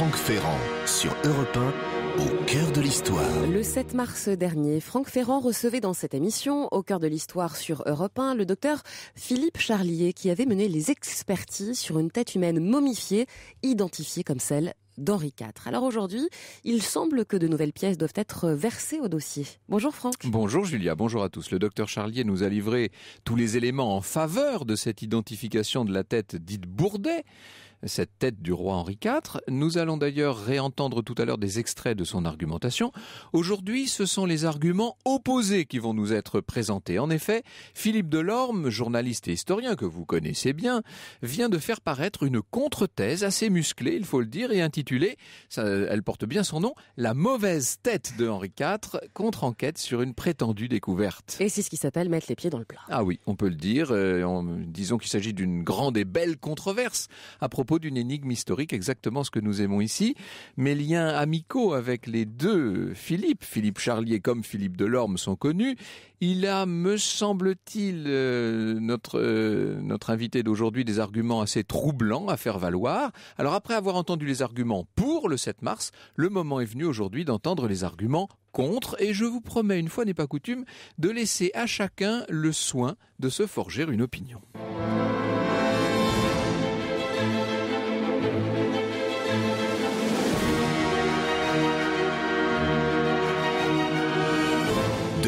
Franck Ferrand sur Europe au cœur de l'histoire. Le 7 mars dernier, Franck Ferrand recevait dans cette émission au cœur de l'histoire sur Europe 1 le docteur Philippe Charlier qui avait mené les expertises sur une tête humaine momifiée identifiée comme celle d'Henri IV. Alors aujourd'hui, il semble que de nouvelles pièces doivent être versées au dossier. Bonjour Franck. Bonjour Julia, bonjour à tous. Le docteur Charlier nous a livré tous les éléments en faveur de cette identification de la tête dite Bourdet cette tête du roi Henri IV. Nous allons d'ailleurs réentendre tout à l'heure des extraits de son argumentation. Aujourd'hui, ce sont les arguments opposés qui vont nous être présentés. En effet, Philippe Delorme, journaliste et historien que vous connaissez bien, vient de faire paraître une contre-thèse assez musclée, il faut le dire, et intitulée, elle porte bien son nom, La mauvaise tête de Henri IV, contre-enquête sur une prétendue découverte. Et c'est ce qui s'appelle mettre les pieds dans le plat. Ah oui, on peut le dire. Euh, en, disons qu'il s'agit d'une grande et belle controverse à propos d'une énigme historique, exactement ce que nous aimons ici. Mes liens amicaux avec les deux Philippe, Philippe Charlier comme Philippe Delorme sont connus. Il a, me semble-t-il, euh, notre, euh, notre invité d'aujourd'hui, des arguments assez troublants à faire valoir. Alors après avoir entendu les arguments pour le 7 mars, le moment est venu aujourd'hui d'entendre les arguments contre et je vous promets, une fois n'est pas coutume, de laisser à chacun le soin de se forger une opinion.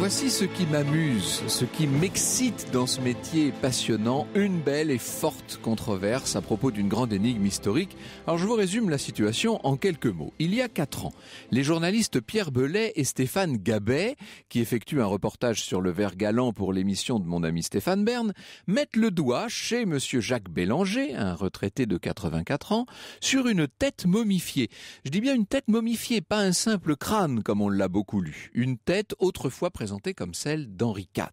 Voici ce qui m'amuse, ce qui m'excite dans ce métier passionnant, une belle et forte controverse à propos d'une grande énigme historique. Alors je vous résume la situation en quelques mots. Il y a quatre ans, les journalistes Pierre Belay et Stéphane Gabet, qui effectuent un reportage sur le verre galant pour l'émission de mon ami Stéphane Bern, mettent le doigt chez monsieur Jacques Bélanger, un retraité de 84 ans, sur une tête momifiée. Je dis bien une tête momifiée, pas un simple crâne comme on l'a beaucoup lu. Une tête autrefois présente comme celle d'Henri IV.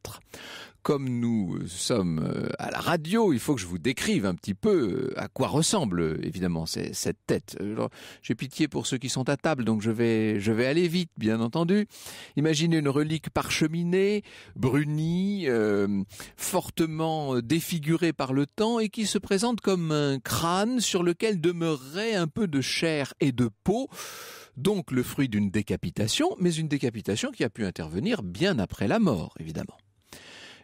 Comme nous sommes euh, à la radio, il faut que je vous décrive un petit peu euh, à quoi ressemble évidemment cette tête. J'ai pitié pour ceux qui sont à table, donc je vais, je vais aller vite, bien entendu. Imaginez une relique parcheminée, brunie, euh, fortement défigurée par le temps et qui se présente comme un crâne sur lequel demeurerait un peu de chair et de peau donc le fruit d'une décapitation, mais une décapitation qui a pu intervenir bien après la mort, évidemment.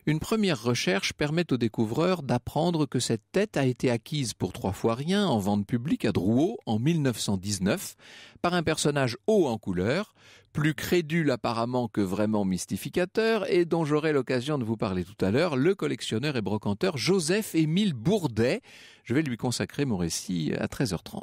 Une première recherche permet au découvreur d'apprendre que cette tête a été acquise pour trois fois rien en vente publique à Drouot en 1919 par un personnage haut en couleur, plus crédule apparemment que vraiment mystificateur et dont j'aurai l'occasion de vous parler tout à l'heure, le collectionneur et brocanteur Joseph-Émile Bourdet. Je vais lui consacrer mon récit à 13h30.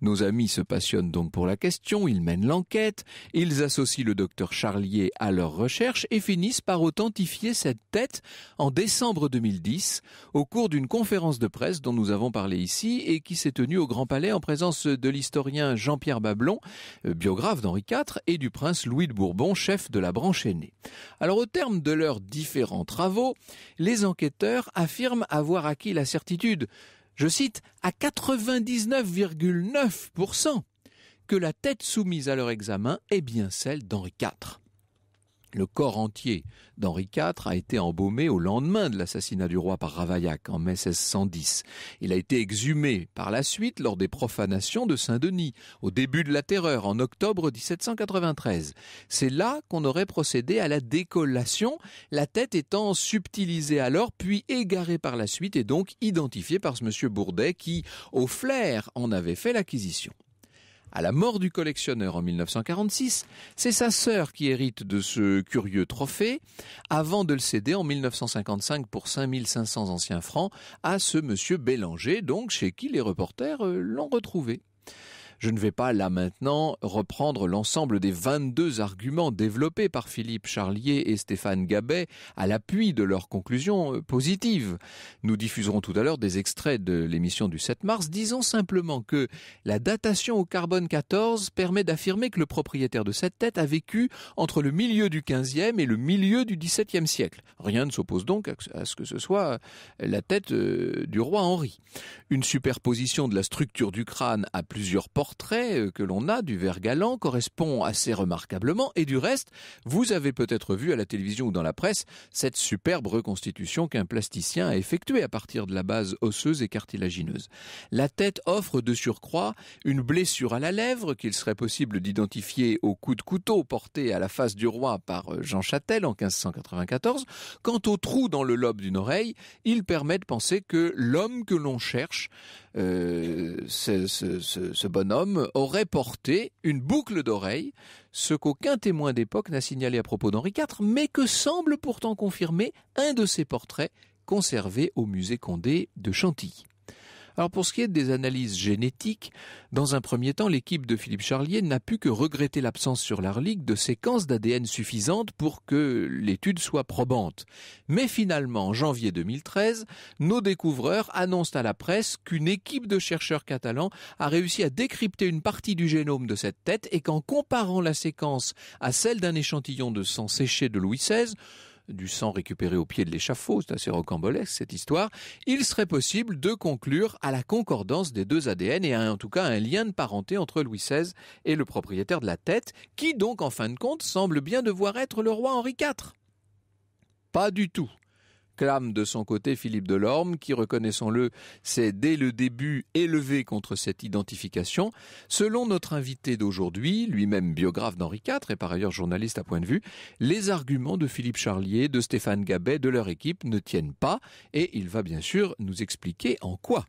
Nos amis se passionnent donc pour la question, ils mènent l'enquête, ils associent le docteur Charlier à leurs recherches et finissent par authentifier cette tête en décembre 2010 au cours d'une conférence de presse dont nous avons parlé ici et qui s'est tenue au Grand Palais en présence de l'historien Jean-Pierre Bablon, euh, biographe d'Henri IV et du prince Louis de Bourbon, chef de la branche aînée. Alors au terme de leurs différents travaux, les enquêteurs affirment avoir acquis la certitude je cite, à 99,9% que la tête soumise à leur examen est bien celle d'Henri IV. Le corps entier d'Henri IV a été embaumé au lendemain de l'assassinat du roi par Ravaillac en mai 1610. Il a été exhumé par la suite lors des profanations de Saint-Denis, au début de la Terreur, en octobre 1793. C'est là qu'on aurait procédé à la décollation, la tête étant subtilisée alors, puis égarée par la suite et donc identifiée par ce monsieur Bourdet qui, au flair, en avait fait l'acquisition. À la mort du collectionneur en 1946, c'est sa sœur qui hérite de ce curieux trophée, avant de le céder en 1955 pour 5500 anciens francs à ce monsieur Bélanger, donc chez qui les reporters euh, l'ont retrouvé. Je ne vais pas là maintenant reprendre l'ensemble des 22 arguments développés par Philippe Charlier et Stéphane Gabet à l'appui de leurs conclusions euh, positives. Nous diffuserons tout à l'heure des extraits de l'émission du 7 mars. Disons simplement que la datation au carbone 14 permet d'affirmer que le propriétaire de cette tête a vécu entre le milieu du 15e et le milieu du XVIIe siècle. Rien ne s'oppose donc à ce que ce soit euh, la tête euh, du roi Henri. Une superposition de la structure du crâne à plusieurs portes portrait euh, que l'on a du vert galant correspond assez remarquablement. Et du reste, vous avez peut-être vu à la télévision ou dans la presse cette superbe reconstitution qu'un plasticien a effectuée à partir de la base osseuse et cartilagineuse. La tête offre de surcroît une blessure à la lèvre qu'il serait possible d'identifier au coup de couteau porté à la face du roi par euh, Jean Châtel en 1594. Quant au trou dans le lobe d'une oreille, il permet de penser que l'homme que l'on cherche, euh, ce bonhomme, aurait porté une boucle d'oreille, ce qu'aucun témoin d'époque n'a signalé à propos d'Henri IV, mais que semble pourtant confirmer un de ses portraits conservé au musée Condé de Chantilly. Alors pour ce qui est des analyses génétiques, dans un premier temps, l'équipe de Philippe Charlier n'a pu que regretter l'absence sur l'Arlique de séquences d'ADN suffisantes pour que l'étude soit probante. Mais finalement, en janvier 2013, nos découvreurs annoncent à la presse qu'une équipe de chercheurs catalans a réussi à décrypter une partie du génome de cette tête et qu'en comparant la séquence à celle d'un échantillon de sang séché de Louis XVI, du sang récupéré au pied de l'échafaud, c'est assez rocambolesque cette histoire, il serait possible de conclure à la concordance des deux ADN et à, en tout cas un lien de parenté entre Louis XVI et le propriétaire de la tête, qui donc en fin de compte semble bien devoir être le roi Henri IV. Pas du tout clame de son côté Philippe Delorme, qui, reconnaissons-le, s'est dès le début élevé contre cette identification. Selon notre invité d'aujourd'hui, lui-même biographe d'Henri IV et par ailleurs journaliste à point de vue, les arguments de Philippe Charlier, de Stéphane Gabet, de leur équipe ne tiennent pas et il va bien sûr nous expliquer en quoi.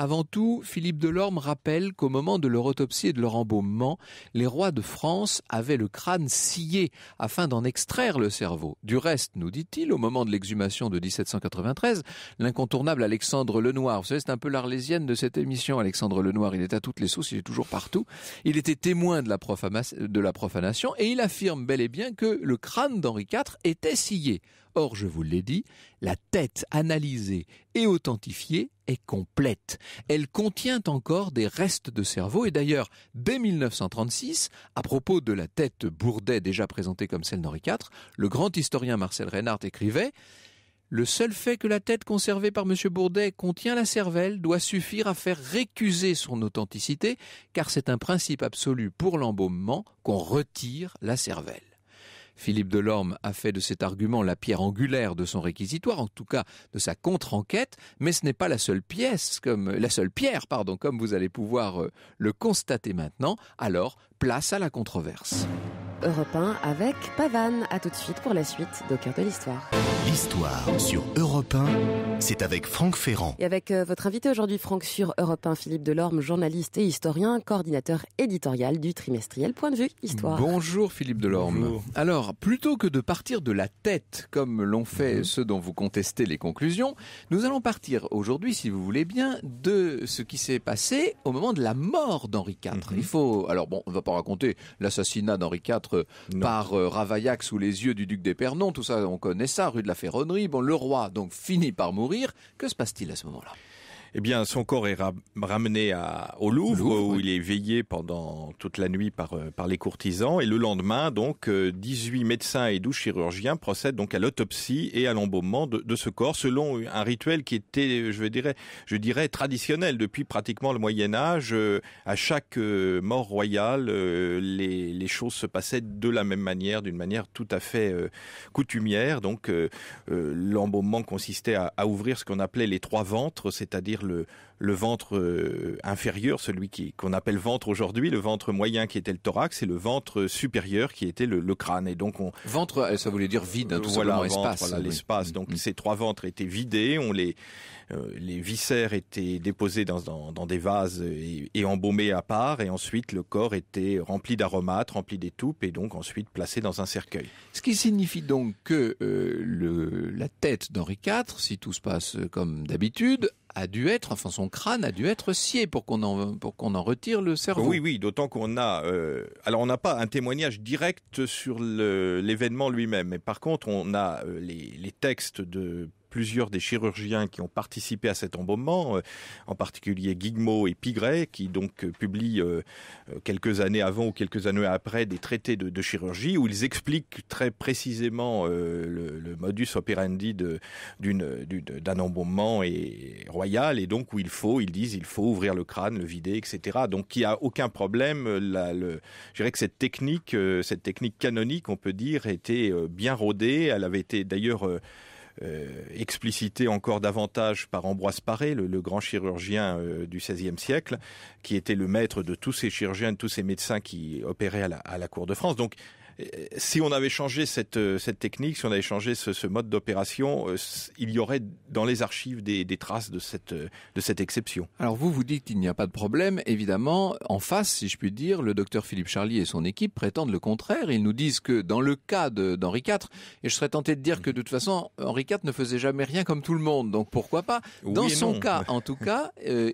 Avant tout, Philippe Delorme rappelle qu'au moment de leur autopsie et de leur embaumement, les rois de France avaient le crâne scié afin d'en extraire le cerveau. Du reste, nous dit-il, au moment de l'exhumation de 1793, l'incontournable Alexandre Lenoir, vous savez, c'est un peu l'arlésienne de cette émission, Alexandre Lenoir, il est à toutes les sauces, il est toujours partout, il était témoin de la, de la profanation et il affirme bel et bien que le crâne d'Henri IV était scié. Or, je vous l'ai dit, la tête analysée et authentifiée est complète. Elle contient encore des restes de cerveau et d'ailleurs, dès 1936, à propos de la tête Bourdet déjà présentée comme celle d'Henri IV, le grand historien Marcel Reynard écrivait le seul fait que la tête conservée par M. Bourdet contient la cervelle doit suffire à faire récuser son authenticité, car c'est un principe absolu pour l'embaumement qu'on retire la cervelle. Philippe Delorme a fait de cet argument la pierre angulaire de son réquisitoire, en tout cas de sa contre-enquête, mais ce n'est pas la seule pièce, comme, la seule pierre, pardon, comme vous allez pouvoir euh, le constater maintenant. Alors, place à la controverse. Europe 1 avec Pavane. A tout de suite pour la suite d'Au de l'Histoire. L'Histoire sur Europe 1, c'est avec Franck Ferrand. Et avec euh, votre invité aujourd'hui, Franck, sur Europe 1, Philippe Delorme, journaliste et historien, coordinateur éditorial du trimestriel Point de vue Histoire. Bonjour Philippe Delorme. Alors, plutôt que de partir de la tête, comme l'ont fait mhm. ceux dont vous contestez les conclusions, nous allons partir aujourd'hui, si vous voulez bien, de ce qui s'est passé au moment de la mort d'Henri IV. Mhm. Il faut, alors bon, on ne va pas raconter l'assassinat d'Henri IV par euh, Ravaillac sous les yeux du duc d'Épernon, tout ça, on connaît ça, rue de la Ferronnerie. Bon, le roi donc finit par mourir. Que se passe-t-il à ce moment-là eh bien, son corps est ramené à, au Louvre, où il est veillé pendant toute la nuit par, euh, les courtisans. Et le lendemain, donc, 18 euh, médecins et 12 chirurgiens procèdent donc à l'autopsie et à l'embaumement de, ce corps selon un rituel qui était, je dirais, traditionnel depuis pratiquement le Moyen Âge. Euh, à chaque mort royale, les, choses se passaient de la même manière, d'une manière tout à fait coutumière. Donc, l'embaumement consistait à, à ouvrir ce qu'on appelait les trois ventres, c'est-à-dire le, ventre euh, inférieur, celui qui qu'on appelle ventre aujourd'hui, le ventre moyen qui était le thorax et le ventre supérieur qui était le, crâne. Et donc on ventre, euh, ça voulait dire vide, hein, tout voilà, espace, voilà l'espace. Mm, donc mm. ces trois ventres étaient vidés, on les euh, les viscères étaient déposés dans, des vases et, embaumés à part, et ensuite le corps était rempli d'aromates, rempli d'étoupe, et donc ensuite placé dans un cercueil. Ce qui signifie donc que la tête d'Henri IV, si tout se passe comme d'habitude, a dû être, enfin son crâne a dû être scié pour qu'on en, pour en retire le cerveau. Oui, oui, d'autant qu'on a, euh, alors on n'a pas un témoignage direct sur l'événement lui-même, mais par contre on a euh, les textes de plusieurs des chirurgiens qui ont participé à cet embaumement, euh, en particulier Gigmo et Pigret, qui donc euh, publient euh, quelques années avant ou quelques années après des traités de, chirurgie où ils expliquent très précisément le, modus operandi d'un embaumement royal et donc où il faut, ils disent, il faut ouvrir le crâne, le vider, etc. Donc il n'y a aucun problème. je dirais que cette technique, cette technique canonique, on peut dire, était bien rodée. Elle avait été d'ailleurs euh, explicité encore davantage par Ambroise Paré, le, grand chirurgien euh, du XVIe siècle, qui était le maître de tous ces chirurgiens, de tous ces médecins qui opéraient à la, à la cour de France. Donc si on avait changé euh, cette, technique, si on avait changé ce, mode d'opération, euh, il y aurait dans les archives des, traces de cette, euh, de cette exception. Alors vous, vous dites qu'il n'y a pas de problème. Évidemment, en face, si je puis dire, le docteur Philippe charlie et son équipe prétendent le contraire. Ils nous disent que dans le cas d'Henri IV, et je serais tenté de dire que de toute façon, Henri IV ne faisait jamais rien comme tout le monde, donc pourquoi pas Dans son cas, en tout cas,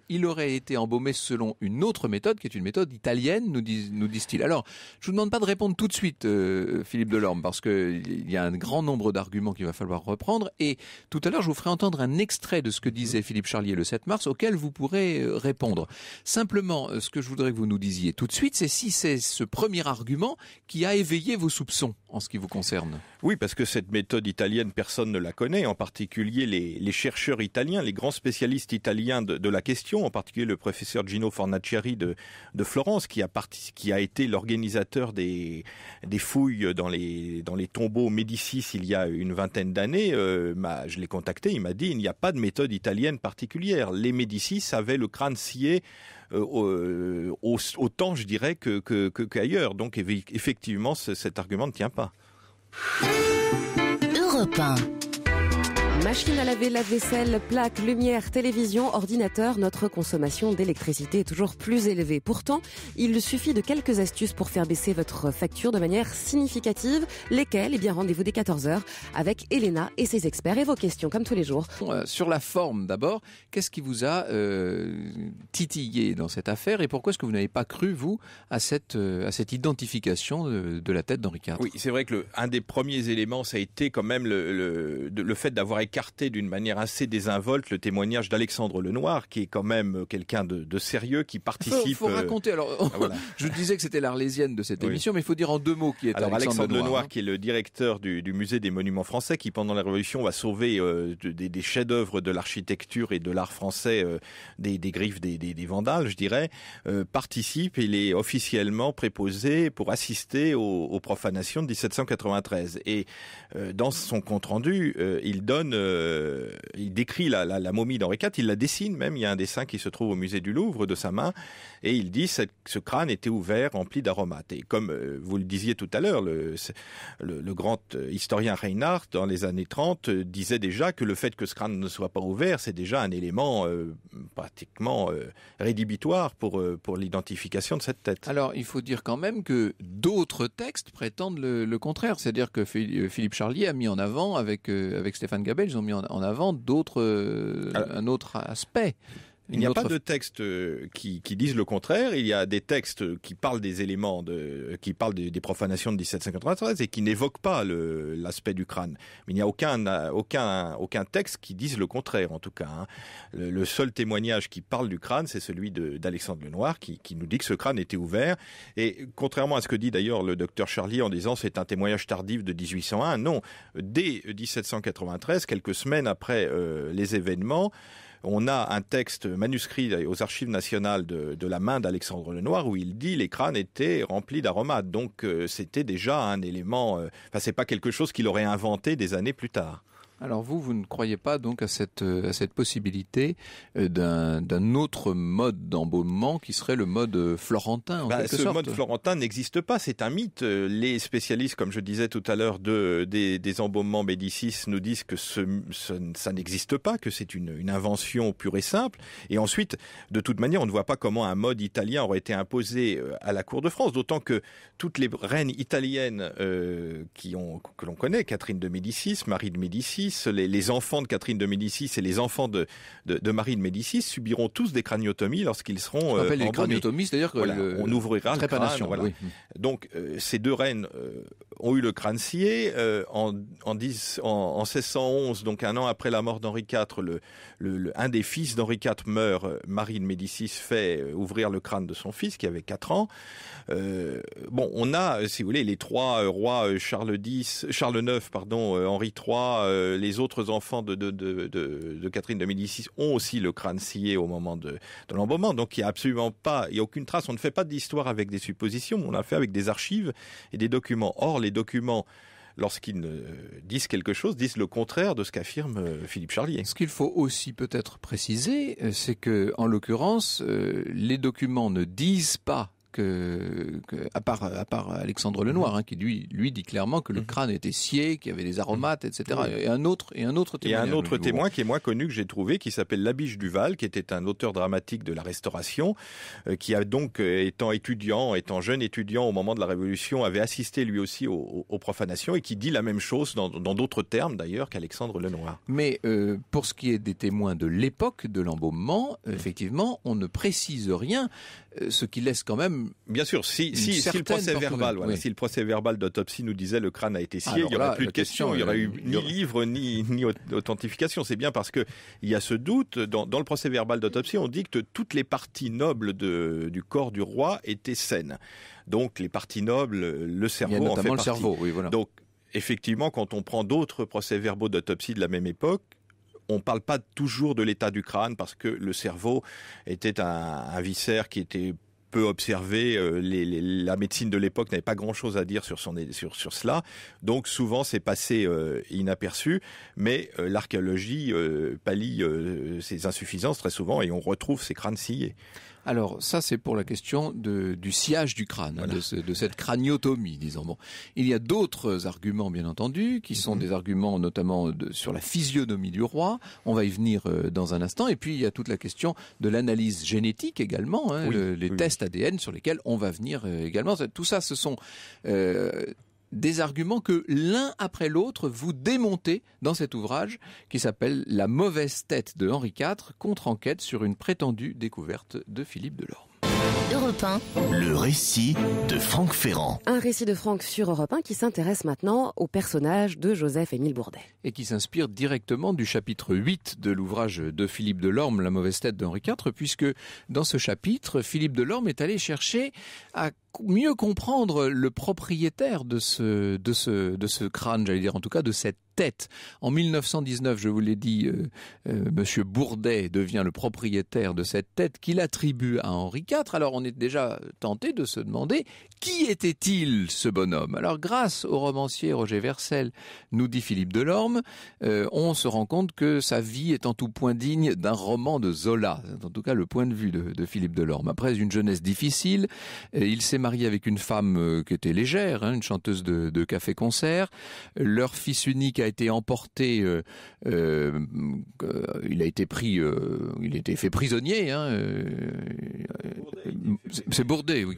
il aurait été embaumé selon une autre méthode, qui est une méthode italienne, nous, disent-ils. Alors, je ne vous demande pas de répondre tout de suite, euh, Philippe Delorme, parce qu'il y a un grand nombre d'arguments qu'il va falloir reprendre. Et tout à l'heure, je vous ferai entendre un extrait de ce que disait mhm. Philippe Charlier le 7 mars, auquel vous pourrez euh, répondre. Simplement, euh, ce que je voudrais que vous nous disiez tout de suite, c'est si c'est ce premier argument qui a éveillé vos soupçons en ce qui vous concerne. Oui, parce que cette méthode italienne, personne ne la connaît, en particulier les, chercheurs italiens, les grands spécialistes italiens de, la question, en particulier le professeur Gino Fornaciari de, Florence, qui a, qui a été l'organisateur des, fouilles dans les, dans les tombeaux Médicis il y a une vingtaine d'années. Euh, je l'ai contacté, il m'a dit, il n'y a pas de méthode italienne particulière. Les Médicis avaient le crâne scié euh, euh, autant, je dirais, qu'ailleurs. Que, Donc effectivement, cet argument ne tient pas. Europe 1. Machine à laver, lave-vaisselle, plaque, lumière, télévision, ordinateur, notre consommation d'électricité est toujours plus élevée. Pourtant, il suffit de quelques astuces pour faire baisser votre facture de manière significative, lesquelles Eh bien, rendez-vous dès 14h avec Elena et ses experts et vos questions comme tous les jours. Euh, sur la forme d'abord, qu'est-ce qui vous a euh, titillé dans cette affaire et pourquoi est-ce que vous n'avez pas cru, vous, à cette, euh, à cette identification de, la tête d'Henri Oui, c'est vrai que un des premiers éléments, ça a été quand même le, le, fait d'avoir écarté d'une manière assez désinvolte le témoignage d'Alexandre Lenoir, qui est quand même euh, quelqu'un de, sérieux, qui participe. Il euh, faut, raconter. Alors, ah, je disais que c'était l'arlésienne de cette émission, mais il faut dire en deux mots qui est Alors, Alexandre, Alexandre Lenoir, hein. qui est le directeur du, musée des monuments français, qui pendant la Révolution va sauver euh, des, chefs-d'œuvre de l'architecture et de l'art français des, griffes des, des, vandales, je dirais, participe. Il est officiellement préposé pour assister aux profanations de 1793. Et dans son compte rendu, il donne euh, il décrit la, momie d'Henri IV, il la dessine même, il y a un dessin qui se trouve au musée du Louvre de sa main, et il dit que ce crâne était ouvert, rempli d'aromates. Et comme euh, vous le disiez tout à l'heure, le, le, grand euh, historien Reinhardt, dans les années 30, disait déjà que le fait que ce crâne ne soit pas ouvert, c'est déjà un élément pratiquement rédhibitoire pour, pour l'identification de cette tête. Alors, il faut dire quand même que d'autres textes prétendent le, contraire, c'est-à-dire que Philippe Charlier a mis en avant avec, avec Stéphane Gabet ils ont mis en, avant d'autres, euh, ah. un autre aspect il n'y a pas de texte euh, qui, qui disent le contraire. Il y a des textes qui parlent des éléments de, qui parlent des, profanations de 1793 et qui n'évoquent pas l'aspect du crâne. Mais il n'y a aucun, aucun, aucun texte qui dise le contraire, en tout cas. Hein. Le, seul témoignage qui parle du crâne, c'est celui d'Alexandre Lenoir qui, qui nous dit que ce crâne était ouvert. Et contrairement à ce que dit d'ailleurs le docteur Charlie en disant c'est un témoignage tardif de 1801, non. Dès 1793, quelques semaines après euh, les événements, on a un texte manuscrit aux archives nationales de, la main d'Alexandre Lenoir où il dit les crânes étaient remplis d'aromates. Donc euh, c'était déjà un élément, euh, enfin ce c'est pas quelque chose qu'il aurait inventé des années plus tard. Alors vous, vous ne croyez pas donc à cette, euh, possibilité euh, d'un autre mode d'embaumement qui serait le mode euh, florentin bah, Ce mode florentin n'existe pas, c'est un mythe. Les spécialistes, comme je disais tout à l'heure, des, des, embaumements Médicis nous disent que ça n'existe pas, que c'est une, invention pure et simple. Et ensuite, de toute manière, on ne voit pas comment un mode italien aurait été imposé à la cour de France, d'autant que toutes les reines italiennes qui ont, que l'on connaît, Catherine de Médicis, Marie de Médicis, les, enfants de Catherine de Médicis et les enfants de, Marie de Médicis subiront tous des craniotomies lorsqu'ils seront. Euh, Appelle les craniotomies, c'est-à-dire que on ouvrira le crâne. Donc euh, ces deux reines euh, ont eu le crâne scié en, 1611, donc un an après la mort d'Henri IV. Le, un des fils d'Henri IV meurt. Marie de Médicis fait ouvrir le crâne de son fils qui avait 4 ans. bon, on a, si vous voulez, les trois rois Charles X, Charles IX, pardon, Henri III les autres enfants de, de, Catherine de Médicis ont aussi le crâne scié au moment de, de l'embaumement. Donc il n'y a absolument pas, il n'y a aucune trace. On ne fait pas d'histoire avec des suppositions, on l'a fait avec des archives et des documents. Or, les documents lorsqu'ils disent quelque chose, disent le contraire de ce qu'affirme euh, Philippe Charlier. Ce qu'il faut aussi peut-être préciser, euh, c'est que, en l'occurrence, euh, les documents ne disent pas que, à part Alexandre Lenoir mhm. hein, qui lui dit clairement que le mhm. crâne était scié, qu'il y avait des aromates, etc. Mhm. Et un autre et un autre témoin. un autre témoin qui est moins connu que j'ai trouvé, qui s'appelle Labiche Duval, qui était un auteur dramatique de la Restauration, euh, qui a donc euh, étant étudiant, étant jeune étudiant au moment de la Révolution, avait assisté lui aussi aux, profanations et qui dit la même chose dans d'autres termes d'ailleurs qu'Alexandre Lenoir. Mais euh, pour ce qui est des témoins de l'époque de l'embaumement, effectivement, on ne précise rien. Euh, ce qui laisse quand même bien sûr si si, si le procès verbal si le procès verbal d'autopsie nous disait le crâne a été scié il n'y aurait plus de question, il n'y aurait eu ni livre ni authentification c'est bien parce que il y a ce doute dans, le procès verbal d'autopsie on dit que toutes les parties nobles du corps du roi étaient saines donc les parties nobles le cerveau en fait le cerveau donc effectivement quand on prend d'autres procès verbaux d'autopsie de la même époque on ne parle pas toujours de l'état du crâne parce que le cerveau était un, un viscère qui était peu observé. Euh, la médecine de l'époque n'avait pas grand-chose à dire sur, sur, cela. Donc souvent, c'est passé euh, inaperçu. Mais euh, l'archéologie pallie ces insuffisances très souvent et on retrouve ces crânes sciés. Alors ça, c'est pour la question du sillage du crâne, hein, de, cette craniotomie, disons. Bon, il y a d'autres arguments, bien entendu, qui mhm. sont des arguments notamment sur la physionomie du roi. On va y venir euh, dans un instant. Et puis il y a toute la question de l'analyse génétique également, hein, les tests ADN sur lesquels on va venir euh, également. Tout ça, ce sont euh, des arguments que l'un après l'autre vous démontez dans cet ouvrage qui s'appelle La mauvaise tête de Henri IV, contre-enquête sur une prétendue découverte de Philippe Delorme. Le récit de Franck Ferrand. Un récit de Franck sur Europe 1 qui s'intéresse maintenant au personnage de Joseph-Émile Bourdet. Et qui s'inspire directement du chapitre 8 de l'ouvrage de Philippe Delorme, La mauvaise tête d'Henri IV, puisque dans ce chapitre, Philippe Delorme est allé chercher à mieux comprendre le propriétaire de ce, de de ce crâne, j'allais dire en tout cas de cette tête. En 1919, je vous l'ai dit, euh, euh, Monsieur Bourdet devient le propriétaire de cette tête qu'il attribue à Henri IV. Alors on est déjà tenté de se demander qui était-il ce bonhomme. Alors grâce au romancier Roger Versel, nous dit Philippe Delorme, euh, on se rend compte que sa vie est en tout point digne d'un roman de Zola. En tout cas, le point de vue de, de Philippe Delorme. Après une jeunesse difficile, il s'est marié avec une femme qui était légère, hein, une chanteuse de, de café-concert. Leur fils unique a été emporté, euh, euh, euh, il a été pris, il a été fait prisonnier. Hein, c'est Bourdet, oui.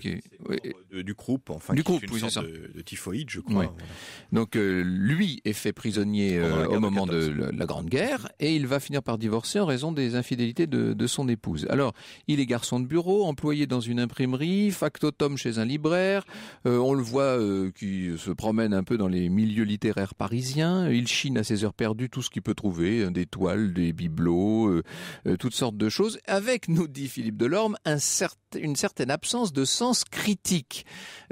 du groupe, enfin, du groupe, oui, ça. De, typhoïde, je crois. Donc lui est fait prisonnier au moment de, la Grande Guerre et il va finir par divorcer en raison des infidélités de, de son épouse. Alors, il est garçon de bureau, employé dans une imprimerie, factotum chez un libraire. on le voit qui se promène un peu dans les milieux littéraires parisiens il chine à ses heures perdues tout ce qu'il peut trouver, euh, des toiles, des bibelots, euh, euh, toutes sortes de choses, avec, nous dit Philippe Delorme, une certaine absence de sens critique.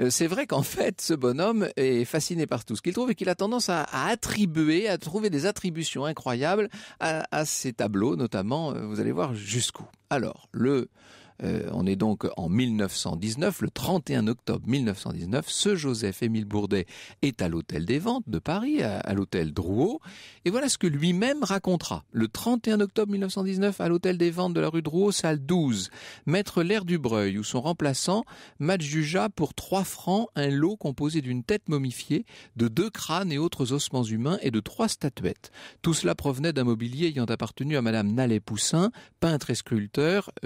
c'est vrai qu'en fait, ce bonhomme est fasciné par tout ce qu'il trouve et qu'il a tendance à, attribuer, à trouver des attributions incroyables à, à ses tableaux, notamment, vous allez voir jusqu'où. Alors, le euh, on est donc en 1919, le 31 octobre 1919, ce Joseph-Émile Bourdet est à l'hôtel des Ventes de Paris, à, l'hôtel Drouot, et voilà ce que lui-même racontera. Le 31 octobre 1919, à l'hôtel des Ventes de la rue Drouot, salle 12, maître l'air du Breuil, où son remplaçant m'adjugea pour 3 francs un lot composé d'une tête momifiée, de deux crânes et autres ossements humains et de trois statuettes. Tout cela provenait d'un mobilier ayant appartenu à madame Nallet-Poussin, peintre et sculpteur, 8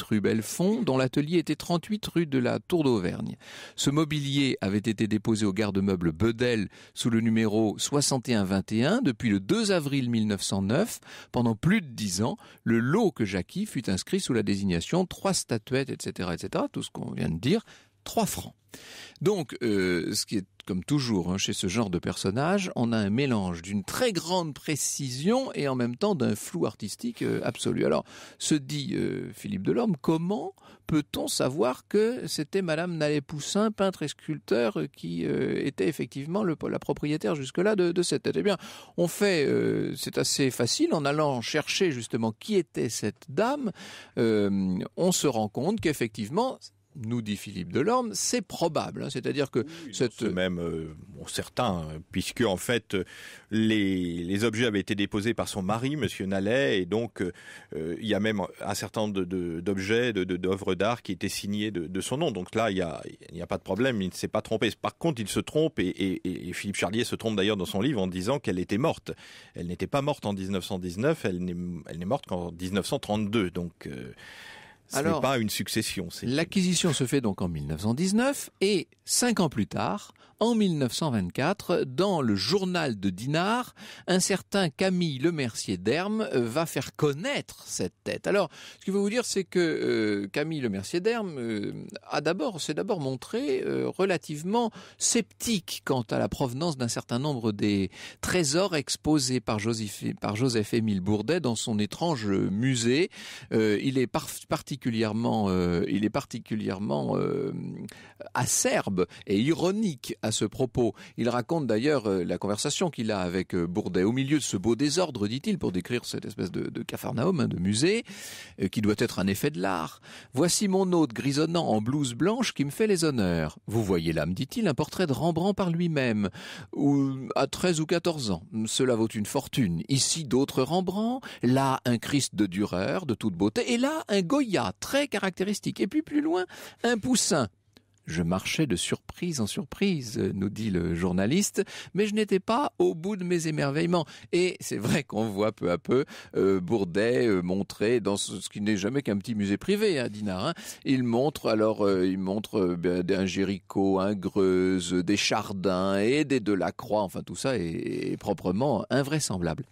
euh, rue fonds, dont l'atelier était 38 rue de la Tour d'Auvergne. Ce mobilier avait été déposé au garde-meuble Bedel sous le numéro 6121 depuis le 2 avril 1909. Pendant plus de dix ans, le lot que j'acquis fut inscrit sous la désignation trois statuettes, etc., etc., tout ce qu'on vient de dire, trois francs. Donc, euh, ce qui est comme toujours hein, chez ce genre de personnage, on a un mélange d'une très grande précision et en même temps d'un flou artistique euh, absolu. Alors, se dit euh, Philippe Delorme, comment peut-on savoir que c'était Madame Nallet-Poussin, peintre et sculpteur, euh, qui était effectivement le, la propriétaire jusque-là de, de, cette tête Eh bien, on fait, c'est assez facile, en allant chercher justement qui était cette dame, on se rend compte qu'effectivement, nous dit Philippe Delorme, c'est probable. Hein. C'est-à-dire que même euh, certain, hein, puisque en fait les, objets avaient été déposés par son mari, Monsieur Nallet, et donc euh, euh, il y a même un certain nombre d'objets, de, d'œuvres d'art qui étaient signés de, son nom. Donc là, il n'y a, pas de problème, il ne s'est pas trompé. Par contre, il se trompe, et, Philippe Charlier se trompe d'ailleurs dans son livre en disant qu'elle était morte. Elle n'était pas morte en 1919, elle n'est morte qu'en 1932. Donc ce n'est pas une succession. L'acquisition se fait donc en 1919 et Cinq ans plus tard, en 1924, dans le journal de Dinard, un certain Camille Lemercier d'Herme euh, va faire connaître cette tête. Alors, ce qu'il veux vous dire, c'est que euh, Camille Lemercier mercier euh, a d'abord, s'est d'abord montré relativement sceptique quant à la provenance d'un certain nombre des trésors exposés par Joseph, Émile Bourdet dans son étrange musée. il est particulièrement, il est particulièrement acerbe et ironique à ce propos. Il raconte d'ailleurs euh, la conversation qu'il a avec euh, Bourdet. Au milieu de ce beau désordre, dit-il, pour décrire cette espèce de, de hein, de musée, euh, qui doit être un effet de l'art. Voici mon hôte grisonnant en blouse blanche qui me fait les honneurs. Vous voyez là, me dit-il, un portrait de Rembrandt par lui-même, ou à 13 ou 14 ans. Cela vaut une fortune. Ici, d'autres Rembrandt, là, un Christ de dureur, de toute beauté, et là, un Goya, très caractéristique. Et puis plus loin, un Poussin, je marchais de surprise en surprise, nous dit le journaliste, mais je n'étais pas au bout de mes émerveillements. Et c'est vrai qu'on voit peu à peu euh, Bourdet euh, montrer dans ce, qui n'est jamais qu'un petit musée privé à hein, Dinard. Hein. Il montre alors, euh, il montre ben, un Géricault, un Greuze, des Chardins et des Delacroix. Enfin, tout ça est, proprement invraisemblable.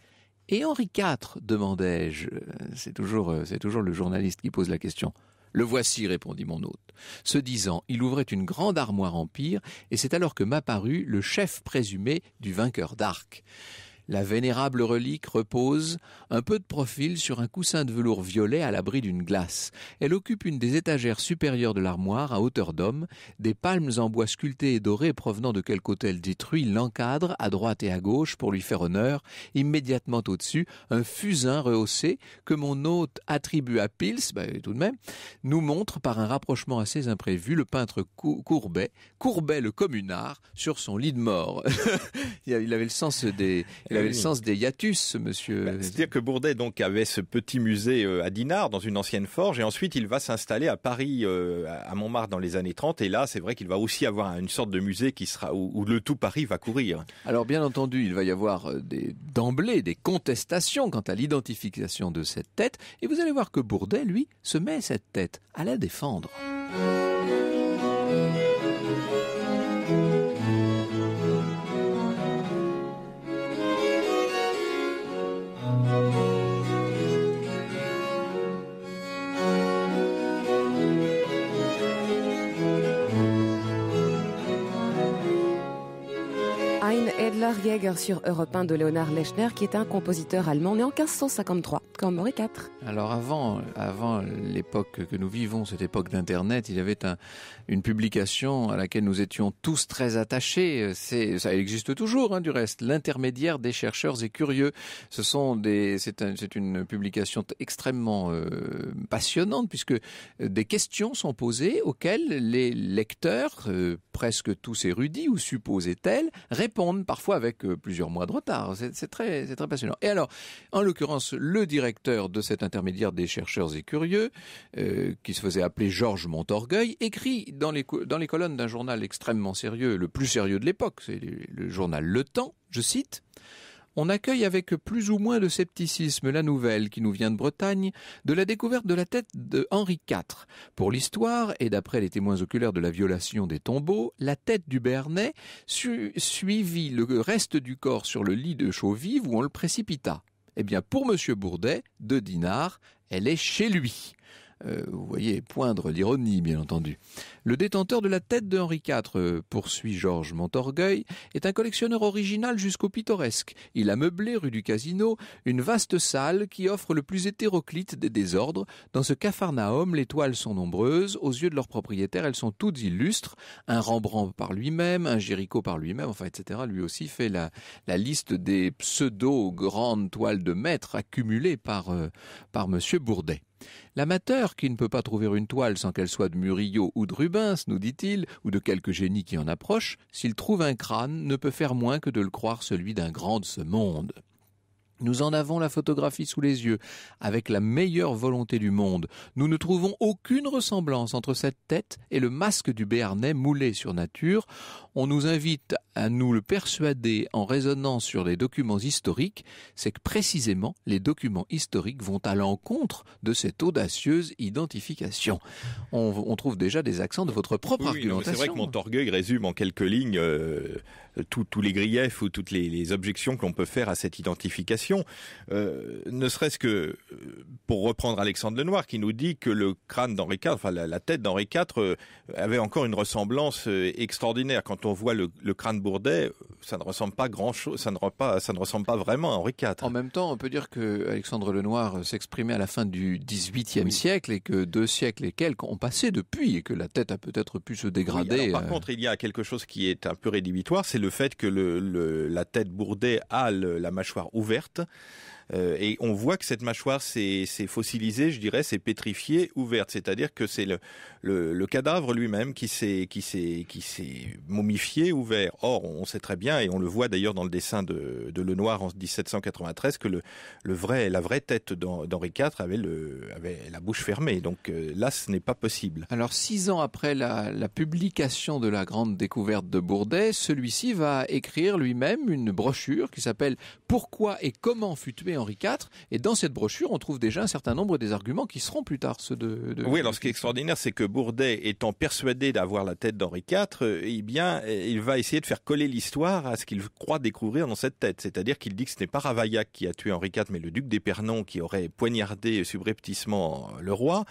Et Henri IV, demandais je C'est toujours, c'est toujours le journaliste qui pose la question. Le voici, répondit mon hôte. Ce disant, il ouvrait une grande armoire empire et c'est alors que m'apparut le chef présumé du vainqueur d'Arc. La vénérable relique repose, un peu de profil, sur un coussin de velours violet à l'abri d'une glace. Elle occupe une des étagères supérieures de l'armoire, à hauteur d'homme. Des palmes en bois sculpté et doré provenant de quelque hôtel détruit l'encadrent à droite et à gauche pour lui faire honneur. Immédiatement au-dessus, un fusain rehaussé que mon hôte attribue à Pils, bah, tout de même, nous montre par un rapprochement assez imprévu le peintre Courbet, Courbet le communard, sur son lit de mort. il avait le sens des avait le mmh. sens des hiatus, monsieur. Bah, c'est-à-dire que Bourdet donc avait ce petit musée euh, à Dinard dans une ancienne forge, et ensuite il va s'installer à Paris, euh, à Montmartre dans les années 30, et là c'est vrai qu'il va aussi avoir une sorte de musée qui sera où, le tout Paris va courir. Alors bien entendu, il va y avoir euh, des d'emblée des contestations quant à l'identification de cette tête, et vous allez voir que Bourdet, lui, se met cette tête à la défendre. sur Europe 1 de Leonard Lechner, qui est un compositeur allemand né en 1553, quand 4. Alors avant, avant l'époque que nous vivons, cette époque d'Internet, il y avait une publication à laquelle nous étions tous très attachés. C'est, ça existe toujours, hein, du reste. L'intermédiaire des chercheurs et curieux. Ce sont des, c'est, une publication extrêmement euh, passionnante puisque des questions sont posées auxquelles les lecteurs, euh, presque tous érudits ou supposés tels, répondent parfois avec euh, plusieurs mois de retard. C'est très, passionnant. Et alors, en l'occurrence, le directeur de cet intermédiaire des chercheurs et curieux, euh, qui se faisait appeler Georges Montorgueil, écrit dans les colonnes d'un journal extrêmement sérieux, le plus sérieux de l'époque, c'est le journal Le Temps, je cite, on accueille avec plus ou moins de scepticisme la nouvelle qui nous vient de Bretagne de la découverte de la tête de Henri IV. Pour l'histoire, et d'après les témoins oculaires de la violation des tombeaux, la tête du Bernay suivit le reste du corps sur le lit de chaux où on le précipita. Eh bien, pour M. Bourdet, de Dinard, elle est chez lui. Euh, vous voyez poindre l'ironie, bien entendu. Le détenteur de la tête de Henri IV, euh, poursuit Georges Montorgueil, est un collectionneur original jusqu'au pittoresque. Il a meublé, rue du Casino, une vaste salle qui offre le plus hétéroclite des désordres. Dans ce Capharnaüm, les toiles sont nombreuses. Aux yeux de leurs propriétaires, elles sont toutes illustres. Un Rembrandt par lui-même, un Géricault par lui-même, enfin, etc. Lui aussi fait la, liste des pseudo-grandes toiles de maître accumulées par, euh, par Monsieur Bourdet. L'amateur qui ne peut pas trouver une toile sans qu'elle soit de Murillo ou de Rubens, nous dit-il, ou de quelque génie qui en approche, s'il trouve un crâne, ne peut faire moins que de le croire celui d'un grand de ce monde. Nous en avons la photographie sous les yeux, avec la meilleure volonté du monde. Nous ne trouvons aucune ressemblance entre cette tête et le masque du Béarnais moulé sur nature. On nous invite à nous le persuader en raisonnant sur les documents historiques. C'est que précisément les documents historiques vont à l'encontre de cette audacieuse identification. On, trouve déjà des accents de votre propre argumentation. C'est vrai que mon orgueil résume en quelques lignes euh, tous les griefs ou toutes les, les objections que l'on peut faire à cette identification. Euh, ne serait-ce que euh, pour reprendre Alexandre Lenoir qui nous dit que le crâne d'Henri IV, enfin la, tête d'Henri IV euh, avait encore une ressemblance extraordinaire. Quand on voit le, crâne Bourdet, ça ne ressemble pas grand-chose, ça ne ça ne ressemble pas vraiment à Henri IV. En même temps, on peut dire que Alexandre Lenoir s'exprimait à la fin du XVIIIe siècle et que deux siècles et quelques ont passé depuis et que la tête a peut-être pu se dégrader. par contre, il y a quelque chose qui est un peu rédhibitoire, c'est le fait que la tête Bourdet a la mâchoire ouverte euh, et on voit que cette mâchoire s'est fossilisée, je dirais, s'est pétrifiée, ouverte. C'est-à-dire que c'est le, le, cadavre lui-même qui s'est qui s'est qui s'est momifié Ouvert, Or, on sait très bien et on le voit d'ailleurs dans le dessin de, de Lenoir en 1793 que le, le vrai la vraie tête d'Henri IV avait le avait la bouche fermée. Donc euh, là, ce n'est pas possible. Alors six ans après la, publication de la grande découverte de Bourdet, celui-ci va écrire lui-même une brochure qui s'appelle Pourquoi et comment fut tué Henri IV Et dans cette brochure, on trouve déjà un certain nombre des arguments qui seront plus tard ceux de. de... oui, alors ce qui est extraordinaire, c'est que Bourdet étant persuadé d'avoir la tête d'Henri IV, euh, eh bien, euh, il va essayer de faire coller l'histoire à ce qu'il croit découvrir dans cette tête. C'est-à-dire qu'il dit que ce n'est pas Ravaillac qui a tué Henri IV, mais le duc d'Épernon qui aurait poignardé subrepticement le roi.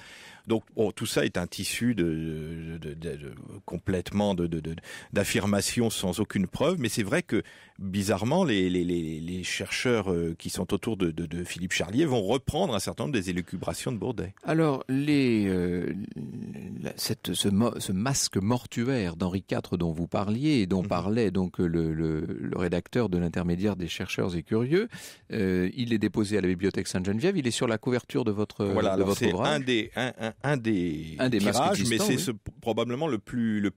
Donc tout ça est un tissu de, de, de, complètement d'affirmations sans aucune preuve, mais c'est vrai que bizarrement, les, les, chercheurs euh, qui sont autour de, Philippe Charlier vont reprendre un certain nombre des élucubrations de Bourdet. Alors les, euh, cette, ce, masque mortuaire d'Henri IV dont vous parliez et dont mhm. parlait donc le, le, rédacteur de l'intermédiaire des chercheurs et curieux, euh, il est déposé à la bibliothèque Sainte-Geneviève. Il est sur la couverture de votre, voilà, de votre ouvrage. C'est un des, un, un des, un des mais c'est probablement le plus,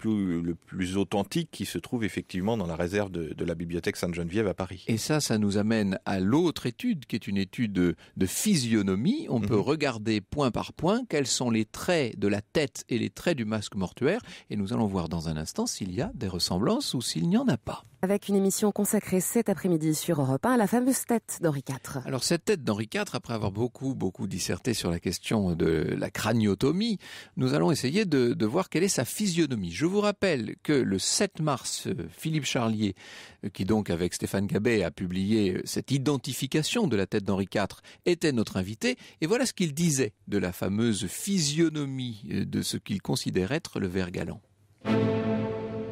authentique qui se trouve effectivement dans la réserve de, la bibliothèque Sainte-Geneviève à Paris. Et ça, ça nous amène à l'autre étude, qui est une étude de, physionomie. On peut mhm. regarder point par point quels sont les traits de la tête et les traits du masque mortuaire, et nous allons voir dans un instant s'il y a des ressemblances ou s'il n'y en a pas avec une émission consacrée cet après-midi sur Europe 1 à la fameuse tête d'Henri IV. Alors cette tête d'Henri IV, après avoir beaucoup, beaucoup disserté sur la question de la craniotomie, nous allons essayer de, voir quelle est sa physionomie. Je vous rappelle que le 7 mars, Philippe Charlier, qui donc avec Stéphane Gabet a publié cette identification de la tête d'Henri IV, était notre invité, et voilà ce qu'il disait de la fameuse physionomie de ce qu'il considère être le ver galant.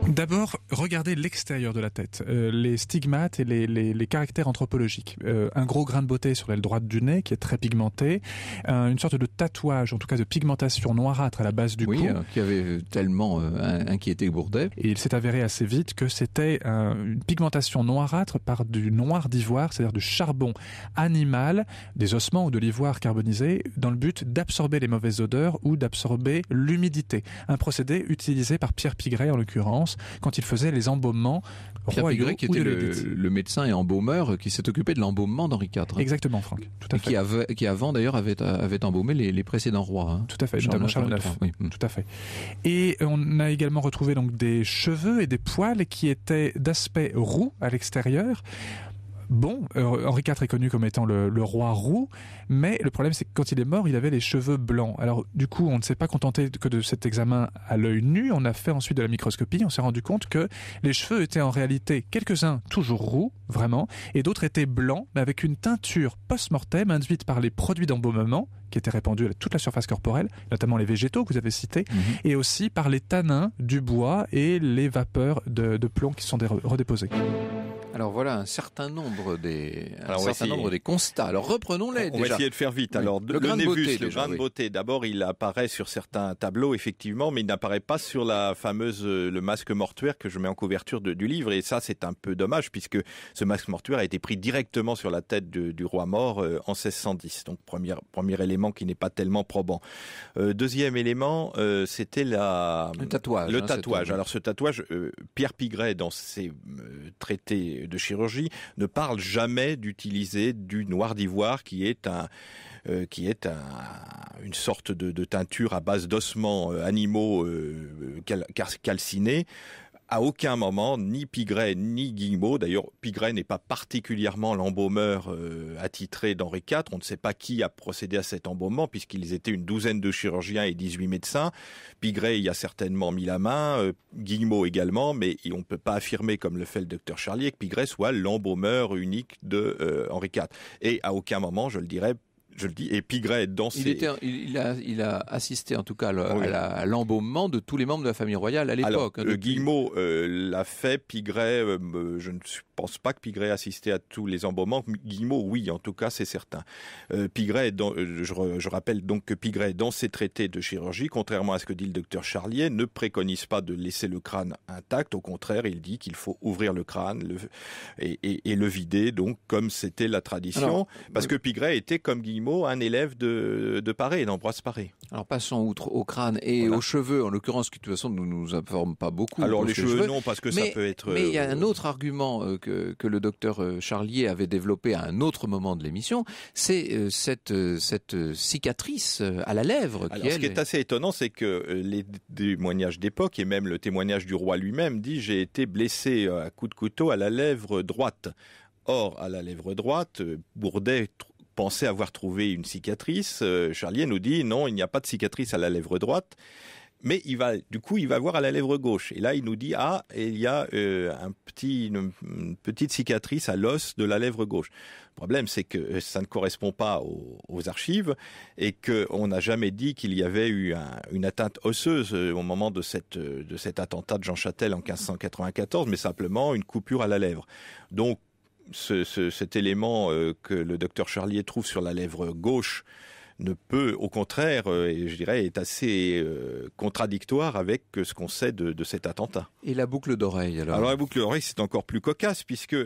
D'abord, regardez l'extérieur de la tête, euh, les stigmates et les, caractères anthropologiques. Euh, un gros grain de beauté sur l'aile droite du nez qui est très pigmenté, une sorte de tatouage, en tout cas de pigmentation noirâtre à la base du cou. Hein, qui avait tellement euh, inquiété Bourdet. Et il s'est avéré assez vite que c'était une pigmentation noirâtre par du noir d'ivoire, c'est-à-dire du charbon animal, des ossements ou de l'ivoire carbonisé, dans le but d'absorber les mauvaises odeurs ou d'absorber l'humidité. Un procédé utilisé par Pierre Pigret en l'occurrence quand il faisait les embaumements Pierre qui était le, médecin et embaumeur qui s'est occupé de l'embaumement d'Henri IV. Exactement, Franck. Qui, avant d'ailleurs avait, embaumé les, précédents rois. Hein. Tout à fait, notamment Charles IX. Tout à fait. Et on a également retrouvé donc des cheveux et des poils qui étaient d'aspect roux à l'extérieur, Bon, euh, Henri IV est connu comme étant le, roi roux, mais le problème c'est que quand il est mort, il avait les cheveux blancs. Alors du coup, on ne s'est pas contenté que de cet examen à l'œil nu, on a fait ensuite de la microscopie, on s'est rendu compte que les cheveux étaient en réalité quelques-uns toujours roux, vraiment, et d'autres étaient blancs, mais avec une teinture post-mortem induite par les produits d'embaumement qui étaient répandus à toute la surface corporelle, notamment les végétaux que vous avez cités, mhm. et aussi par les tanins du bois et les vapeurs de, de plomb qui sont redéposées. Alors voilà un certain nombre des, nombre des constats. Alors reprenons-les. On va essayer de faire vite. Alors le, grain de beauté, le grain de beauté. D'abord, il apparaît sur certains tableaux effectivement, mais il n'apparaît pas sur la fameuse euh, le masque mortuaire que je mets en couverture du livre. Et ça, c'est un peu dommage puisque ce masque mortuaire a été pris directement sur la tête du roi mort euh, en 1610. Donc premier premier élément qui n'est pas tellement probant. Euh, deuxième élément, c'était la le Le hein, tatouage. Alors ce tatouage, Pierre Pigret dans ses traités de chirurgie ne parle jamais d'utiliser du noir d'ivoire qui est un euh, qui est une sorte de, teinture à base d'ossements euh, animaux euh, calcinés à aucun moment, ni Pigret ni Guillemot, d'ailleurs Pigret n'est pas particulièrement l'embaumeur euh, attitré d'Henri IV, on ne sait pas qui a procédé à cet embaumement puisqu'ils étaient une douzaine de chirurgiens et 18 médecins. Pigret y a certainement mis la main, euh, Guillemot également, mais on ne peut pas affirmer comme le fait le docteur Charlier que Pigret soit l'embaumeur unique de euh, Henri IV. Et à aucun moment, je le dirais, je le dis, et Pigret est dans Il, il, a, assisté en tout cas à l'embaumement de tous les membres de la famille royale à l'époque. Hein, euh, Guillemot euh, l'a fait, Pigret, euh, je ne pense pas que Pigret assisté à tous les embaumements. Guillemot, oui, en tout cas, c'est certain. Pigret, dans, je, rappelle donc que Pigret, dans ses traités de chirurgie, contrairement à ce que dit le docteur Charlier, ne préconise pas de laisser le crâne intact. Au contraire, il dit qu'il faut ouvrir le crâne le, et, le vider, donc comme c'était la tradition, parce que Pigret était comme Guillemot un élève de, Paris, Paré, paris Alors passons outre au crâne et aux cheveux, en l'occurrence, qui de toute façon ne nous informe pas beaucoup. Alors les cheveux, non, parce que ça peut être... Mais il y a euh, un autre argument euh, que, que le docteur euh, Charlier avait développé à un autre moment de l'émission, c'est cette, cette cicatrice à la lèvre. Ce qui est assez étonnant, c'est que les témoignages d'époque, et même le témoignage du roi lui-même, dit « j'ai été blessé à coup de couteau à la lèvre droite ». Or, à la lèvre droite, Bourdet pensait avoir trouvé une cicatrice. Euh, Charlier nous dit non, il n'y a pas de cicatrice à la lèvre droite. Mais il va, du coup, il va voir à la lèvre gauche. Et là, il nous dit ah, il y a euh, un petit, une, petite cicatrice à l'os de la lèvre gauche. Le problème, c'est que euh, ça ne correspond pas aux, archives et que on n'a jamais dit qu'il y avait eu une atteinte osseuse au moment de cette de cet attentat de Jean Châtel en 1594, mais simplement une coupure à la lèvre. Donc cet élément euh, que le docteur Charlier trouve sur la lèvre gauche ne peut, au contraire, euh, et je dirais, est assez euh, contradictoire avec ce qu'on sait de, cet attentat. Et la boucle d'oreille alors Alors la boucle d'oreille, c'est encore plus cocasse puisque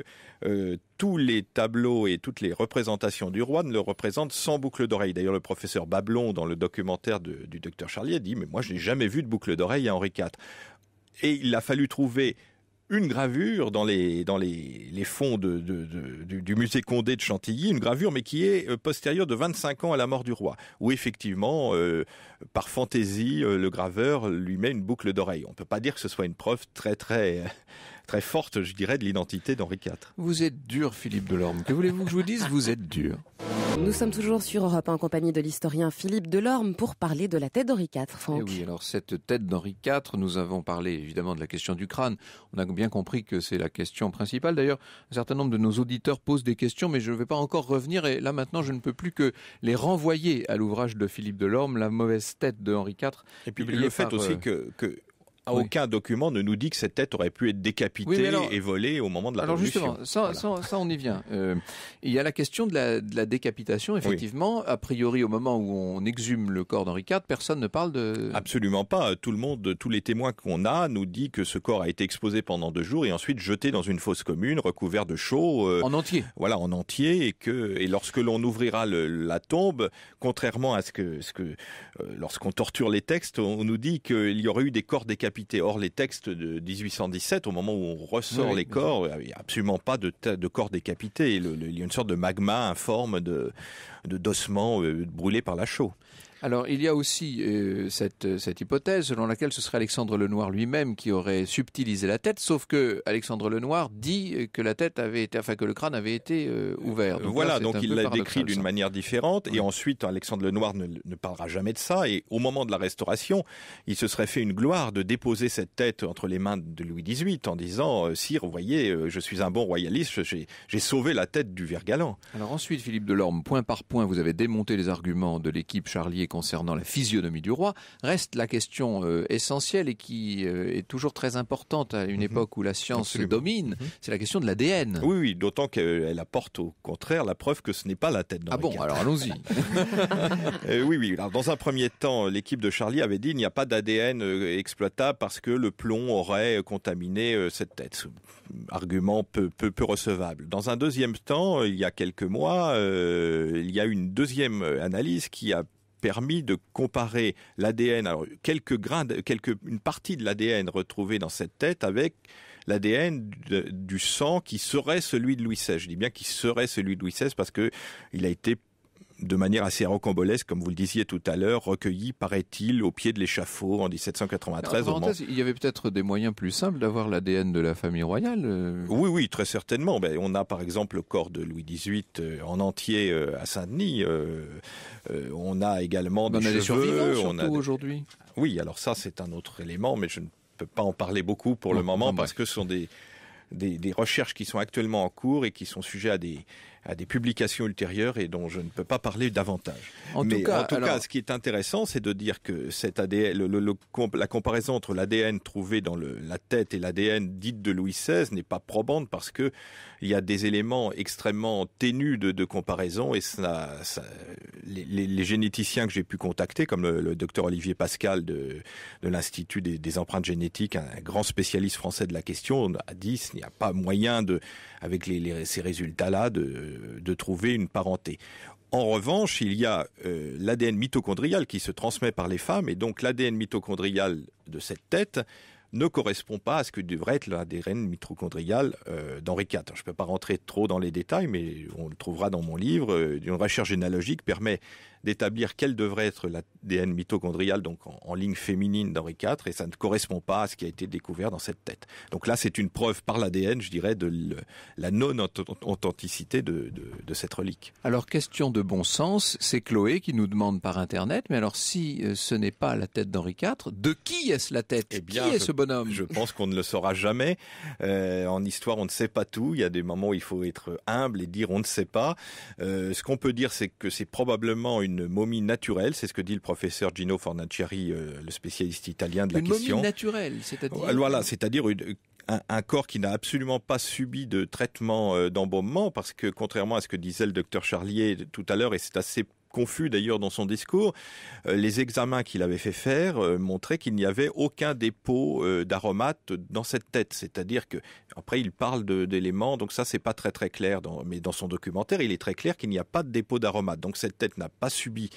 tous les tableaux et toutes les représentations du roi ne le représentent sans boucle d'oreille. D'ailleurs, le professeur Bablon, dans le documentaire du docteur Charlier, dit mais moi, je n'ai jamais vu de boucle d'oreille à Henri IV. Et il a fallu trouver une gravure dans les, dans les, fonds de, du, musée Condé de Chantilly, une gravure mais qui est euh, postérieure de 25 ans à la mort du roi, où effectivement, euh, par fantaisie, euh, le graveur lui met une boucle d'oreille. On ne peut pas dire que ce soit une preuve très très très forte, je dirais, de l'identité d'Henri IV. Vous êtes dur, Philippe Delorme. Que voulez-vous que je vous dise Vous êtes dur. Nous sommes toujours sur Europe en compagnie de l'historien Philippe Delorme pour parler de la tête d'Henri IV, eh oui, alors cette tête d'Henri IV, nous avons parlé évidemment de la question du crâne. On a bien compris que c'est la question principale. D'ailleurs, un certain nombre de nos auditeurs posent des questions, mais je ne vais pas encore revenir. Et là maintenant, je ne peux plus que les renvoyer à l'ouvrage de Philippe Delorme, La mauvaise tête de Henri IV. Et puis le fait aussi euh, que aucun document ne nous dit que cette tête aurait pu être décapitée et volée au moment de la alors Alors justement, ça, on y vient. Euh, il y a la question de la, décapitation, effectivement. A priori, au moment où on exhume le corps d'Henri IV, personne ne parle de... Absolument pas. Tout le monde, tous les témoins qu'on a nous dit que ce corps a été exposé pendant deux jours et ensuite jeté dans une fosse commune, recouvert de chaud euh, en entier. Voilà, en entier. Et que et lorsque l'on ouvrira la tombe, contrairement à ce que, ce que euh, lorsqu'on torture les textes, on, on nous dit qu'il y aurait eu des corps décapités Or, les textes de 1817, au moment où on ressort les corps, il n'y a absolument pas de, de corps décapités. il y a une sorte de magma informe de, de d'ossements euh, brûlés par la chaux. Alors il y a aussi euh, euh, cette, hypothèse selon laquelle ce serait Alexandre Lenoir lui-même qui aurait subtilisé la tête, sauf que Alexandre Lenoir dit que la tête avait été, enfin que le crâne avait été ouvert. voilà, donc il l'a décrit d'une manière différente, et ensuite Alexandre Lenoir ne, parlera jamais de ça, et au moment de la Restauration, il se serait fait une gloire de déposer cette tête entre les mains de Louis XVIII en disant Sire, vous voyez, je suis un bon royaliste, j'ai sauvé la tête du vergalant ». Alors ensuite, Philippe Delorme, point par vous avez démonté les arguments de l'équipe Charlier concernant la physionomie du roi, reste la question euh, essentielle et qui euh, est toujours très importante à une mhm. époque où la science domine, mhm. c'est la question de l'ADN. Oui, oui, d'autant qu'elle apporte au contraire la preuve que ce n'est pas la tête Ah bon, alors allons-y. Euh, oui, oui. dans un premier temps, l'équipe de Charlier avait dit il n'y a pas d'ADN exploitable parce que le plomb aurait contaminé cette tête. Argument peu, peu, peu recevable. Dans un deuxième temps, il y a quelques mois, il y a a une deuxième euh, analyse qui a permis de comparer l'ADN, quelques grains, quelques, une partie de l'ADN retrouvée dans cette tête avec l'ADN du sang qui serait celui de Louis XVI. Je dis bien qui serait celui de Louis XVI parce que il a été de manière assez rocambolesque, comme vous le disiez tout à l'heure, recueilli, paraît-il, au pied de l'échafaud en 1793. il y avait peut-être des moyens plus simples d'avoir l'ADN de la famille royale. Euh. Oui, oui, très certainement. Ben, on a par exemple le corps de Louis XVIII euh, en entier euh, à Saint-Denis. on a également des on a Des survivants, aujourd'hui. Oui, alors ça c'est un autre élément, mais je ne peux pas en parler beaucoup pour le moment parce que ce sont des des, des, recherches qui sont actuellement en cours et qui sont sujets à des, à des publications ultérieures et dont je ne peux pas parler davantage. En tout cas, en tout cas, ce qui est intéressant, c'est de dire que cette ADN, le, la comparaison entre l'ADN trouvé dans la tête et l'ADN dite de Louis XVI n'est pas probante parce que il y a des éléments extrêmement ténus de, comparaison et ça, les, généticiens que j'ai pu contacter, comme le, docteur Olivier Pascal de, de l'Institut des, empreintes génétiques, un, grand spécialiste français de la question, a dit qu'il n'y a pas moyen de, avec les, ces résultats-là, de de trouver une parenté. En revanche, il y a euh, l'ADN mitochondrial qui se transmet par les femmes, et donc l'ADN mitochondrial de cette tête ne correspond pas à ce que devrait être l'ADN mitochondrial euh, d'Henri IV. Je ne peux pas rentrer trop dans les détails, mais on le trouvera dans mon livre. Euh, une recherche généalogique permet d'établir quelle devrait être l'ADN mitochondrial, donc en, ligne féminine d'Henri IV, et ça ne correspond pas à ce qui a été découvert dans cette tête. Donc là, c'est une preuve par l'ADN, je dirais, de la non-authenticité de, cette relique. Alors, question de bon sens, c'est Chloé qui nous demande par Internet, mais alors si euh, ce n'est pas la tête d'Henri IV, de qui est-ce la tête eh bien, Qui est ce bonhomme Je pense qu'on ne le saura jamais. Euh, en histoire, on ne sait pas tout. Il y a des moments où il faut être humble et dire on ne sait pas. Euh, ce qu'on peut dire, c'est que c'est probablement une une momie naturelle, c'est ce que dit le professeur Gino Fornaciari, euh, le spécialiste italien de la question. Une momie naturelle, c'est-à-dire euh, Voilà, c'est-à-dire un, corps qui n'a absolument pas subi de traitement euh, d'embaumement, parce que contrairement à ce que disait le docteur Charlier tout à l'heure, et c'est assez confus d'ailleurs dans son discours, euh, les examens qu'il avait fait faire euh, montraient qu'il n'y avait aucun dépôt euh, d'aromates dans cette tête. C'est-à-dire que après il parle d'éléments, donc ça c'est pas très très clair. mais dans son documentaire, il est très clair qu'il n'y a pas de dépôt d'aromates. Donc cette tête n'a pas subi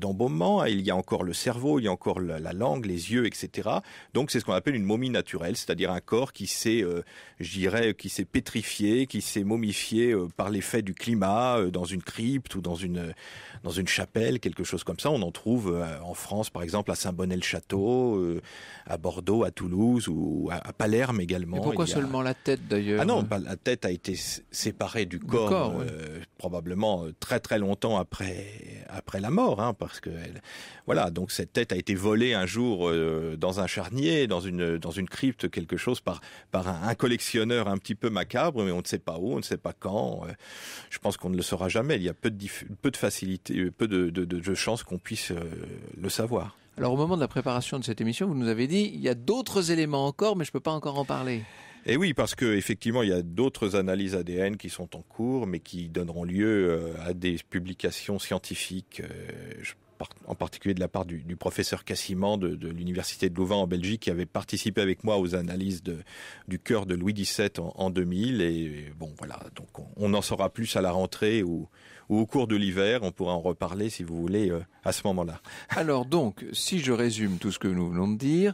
d'embaumement. Il y a encore le cerveau, il y a encore la, langue, les yeux, etc. Donc c'est ce qu'on appelle une momie naturelle, c'est-à-dire un corps qui s'est, je dirais, qui s'est pétrifié, qui s'est momifié par l'effet du climat dans une crypte ou dans une dans une chapelle, quelque chose comme ça. On en trouve euh, en France, par exemple, à Saint-Bonnet-le-Château, euh, à Bordeaux, à Toulouse ou à, Palerme également. Et pourquoi seulement la tête d'ailleurs Ah non, la tête a été séparée du, corps, euh, probablement très très longtemps après après la mort, hein, parce que voilà. Donc cette tête a été volée un jour dans un charnier, dans une dans une crypte, quelque chose par par un, collectionneur un petit peu macabre, mais on ne sait pas où, on ne sait pas quand. je pense qu'on ne le saura jamais. Il y a peu de peu de facilité euh, peu de, de, chances qu'on puisse euh, le savoir. Alors au moment de la préparation de cette émission, vous nous avez dit il y a d'autres éléments encore, mais je ne peux pas encore en parler. Et eh oui, parce que effectivement, il y a d'autres analyses ADN qui sont en cours, mais qui donneront lieu euh, à des publications scientifiques. Je en particulier de la part du, professeur Cassiman de, l'université de Louvain en Belgique, qui avait participé avec moi aux analyses de, du cœur de Louis XVII en, 2000. Et bon, voilà, donc on, en saura plus à la rentrée ou ou au cours de l'hiver. On pourra en reparler si vous voulez euh, à ce moment-là. Alors donc, si je résume tout ce que nous venons de dire,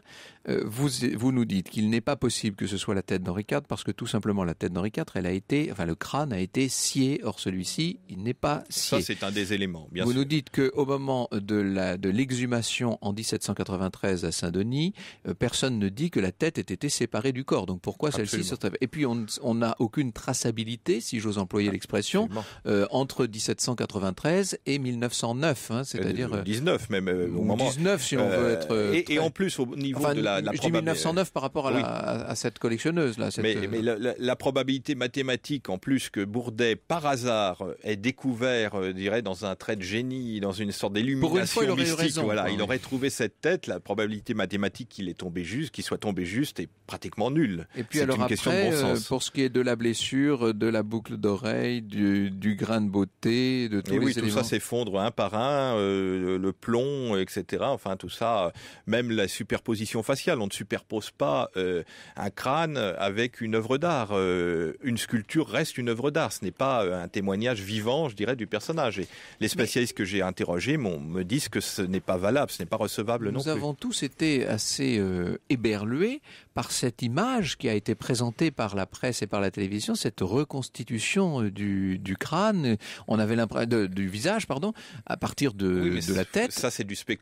euh, vous, nous dites qu'il n'est pas possible que ce soit la tête d'Henri IV parce que tout simplement la tête d'Henri IV, elle a été, enfin le crâne a été scié. Or celui-ci, il n'est pas scié. Ça, c'est un des éléments. Bien vous nous dites que au moment de la de l'exhumation en 1793 à Saint-Denis, euh, personne ne dit que la tête ait été séparée du corps. Donc pourquoi celle-ci se Et puis on n'a aucune traçabilité, si j'ose employer l'expression, euh, entre 1793 et 1909. Hein, c'est-à-dire 19 même au moment 19 si on veut être et, en plus au niveau de la je dis 1909 par rapport à, cette collectionneuse. Là, Mais, euh, la, probabilité mathématique, en plus, que Bourdet, par hasard, ait découvert, euh, dirais, dans un trait de génie, dans une sorte d'illumination mystique, il aurait, voilà, il aurait trouvé cette tête, la probabilité mathématique qu'il est tombé juste, qu'il soit tombé juste, est pratiquement nulle. Et puis alors une après, de bon euh, sens. pour ce qui est de la blessure, de la boucle d'oreille, du, grain de beauté, de tous Et les oui, éléments. tout ça s'effondre un par un, le plomb, etc. Enfin, tout ça, même la superposition facile. On ne superpose pas euh, un crâne avec une œuvre d'art. Euh, une sculpture reste une œuvre d'art. Ce n'est pas euh, un témoignage vivant, je dirais, du personnage. Et les spécialistes que j'ai interrogés me disent que ce n'est pas valable, ce n'est pas recevable Nous non Nous avons tous été assez éberlués par cette image qui a été présentée par la presse et par la télévision, cette reconstitution du, crâne. On avait l'impression du visage, pardon, à partir de, de la tête. Ça, c'est du spectacle